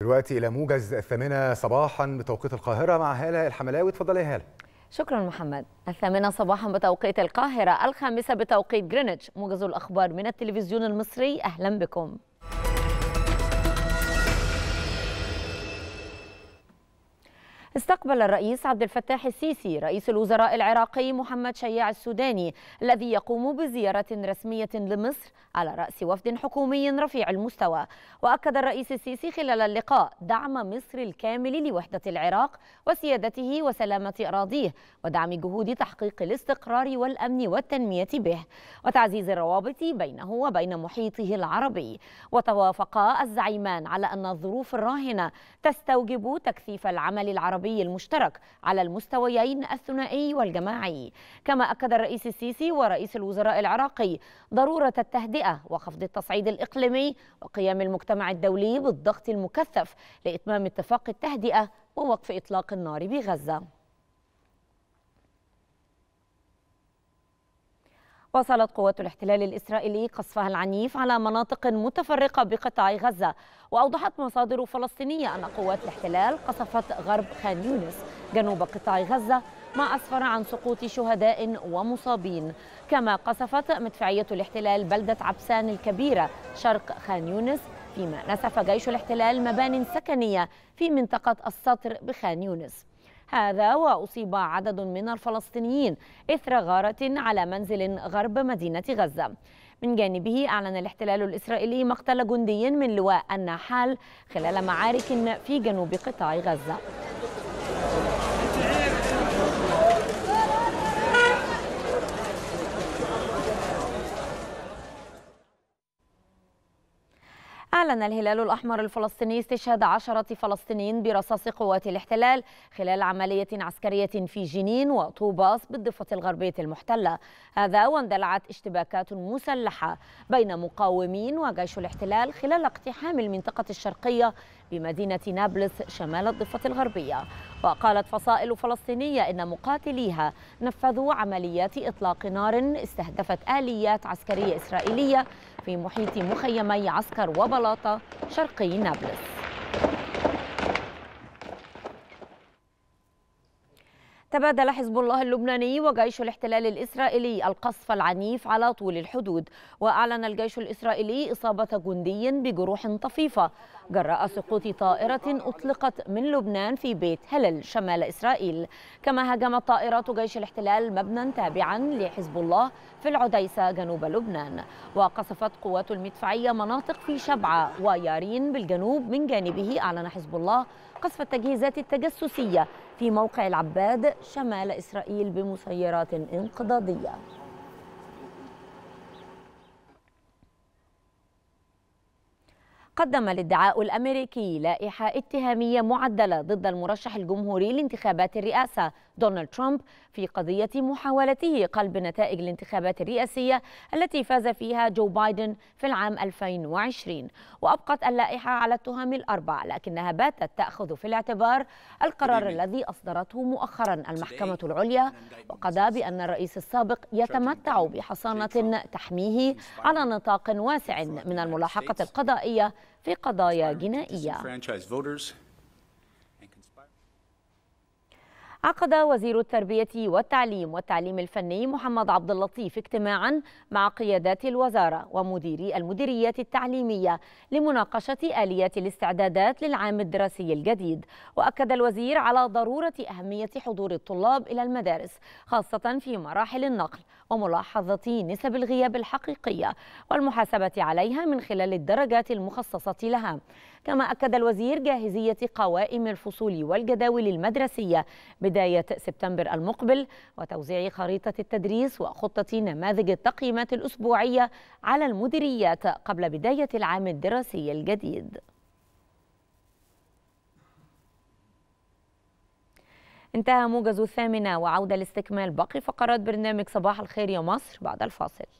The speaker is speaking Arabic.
دلوقتي إلى موجز الثامنة صباحا بتوقيت القاهرة مع هالة الحملاوي اتفضلي يا هالة شكرا محمد الثامنة صباحا بتوقيت القاهرة الخامسة بتوقيت جرينتش موجز الأخبار من التلفزيون المصري أهلا بكم استقبل الرئيس عبد الفتاح السيسي رئيس الوزراء العراقي محمد شياع السوداني الذي يقوم بزيارة رسمية لمصر على رأس وفد حكومي رفيع المستوى وأكد الرئيس السيسي خلال اللقاء دعم مصر الكامل لوحدة العراق وسيادته وسلامة أراضيه ودعم جهود تحقيق الاستقرار والأمن والتنمية به وتعزيز الروابط بينه وبين محيطه العربي وتوافق الزعيمان على أن الظروف الراهنة تستوجب تكثيف العمل العربي العربي المشترك على المستويين الثنائي والجماعي كما أكد الرئيس السيسي ورئيس الوزراء العراقي ضرورة التهدئة وخفض التصعيد الإقليمي وقيام المجتمع الدولي بالضغط المكثف لإتمام اتفاق التهدئة ووقف إطلاق النار بغزة واصلت قوات الاحتلال الإسرائيلي قصفها العنيف على مناطق متفرقة بقطاع غزة وأوضحت مصادر فلسطينية أن قوات الاحتلال قصفت غرب خان يونس جنوب قطاع غزة ما أسفر عن سقوط شهداء ومصابين كما قصفت مدفعية الاحتلال بلدة عبسان الكبيرة شرق خان يونس فيما نسف جيش الاحتلال مبان سكنية في منطقة السطر بخان يونس هذا وأصيب عدد من الفلسطينيين إثر غارة على منزل غرب مدينة غزة من جانبه أعلن الاحتلال الإسرائيلي مقتل جندي من لواء النحال خلال معارك في جنوب قطاع غزة أعلن الهلال الأحمر الفلسطيني استشهاد عشرة فلسطينيين برصاص قوات الاحتلال خلال عملية عسكرية في جنين وطوباس بالضفة الغربية المحتلة هذا واندلعت اشتباكات مسلحة بين مقاومين وجيش الاحتلال خلال اقتحام المنطقة الشرقية بمدينة نابلس شمال الضفة الغربية وقالت فصائل فلسطينية إن مقاتليها نفذوا عمليات إطلاق نار استهدفت آليات عسكرية إسرائيلية في محيط مخيمي عسكر وبلاطة شرقي نابلس تبادل حزب الله اللبناني وجيش الاحتلال الإسرائيلي القصف العنيف على طول الحدود وأعلن الجيش الإسرائيلي إصابة جندي بجروح طفيفة جراء سقوط طائرة أطلقت من لبنان في بيت هلل شمال إسرائيل كما هاجمت طائرات جيش الاحتلال مبنى تابعا لحزب الله في العديسة جنوب لبنان وقصفت قوات المدفعية مناطق في شبعة ويارين بالجنوب من جانبه أعلن حزب الله قصف التجهيزات التجسسية في موقع العباد شمال إسرائيل بمسيرات انقضاضية قدم الادعاء الامريكي لائحه اتهاميه معدله ضد المرشح الجمهوري لانتخابات الرئاسه دونالد ترامب في قضيه محاولته قلب نتائج الانتخابات الرئاسيه التي فاز فيها جو بايدن في العام 2020 وابقت اللائحه على التهم الاربع لكنها باتت تاخذ في الاعتبار القرار الذي اصدرته مؤخرا المحكمه العليا وقضى بان الرئيس السابق يتمتع بحصانه تحميه على نطاق واسع من الملاحقه القضائيه في قضايا جنائية عقد وزير التربية والتعليم والتعليم الفني محمد عبد اللطيف اجتماعا مع قيادات الوزارة ومديري المديريات التعليمية لمناقشة آليات الاستعدادات للعام الدراسي الجديد وأكد الوزير على ضرورة أهمية حضور الطلاب إلى المدارس خاصة في مراحل النقل وملاحظة نسب الغياب الحقيقية والمحاسبة عليها من خلال الدرجات المخصصة لها كما أكد الوزير جاهزية قوائم الفصول والجداول المدرسية بدء بداية سبتمبر المقبل وتوزيع خريطة التدريس وخطة نماذج التقييمات الأسبوعية على المديريات قبل بداية العام الدراسي الجديد انتهى موجز الثامنة وعودة لاستكمال باقي فقرات برنامج صباح الخير يا مصر بعد الفاصل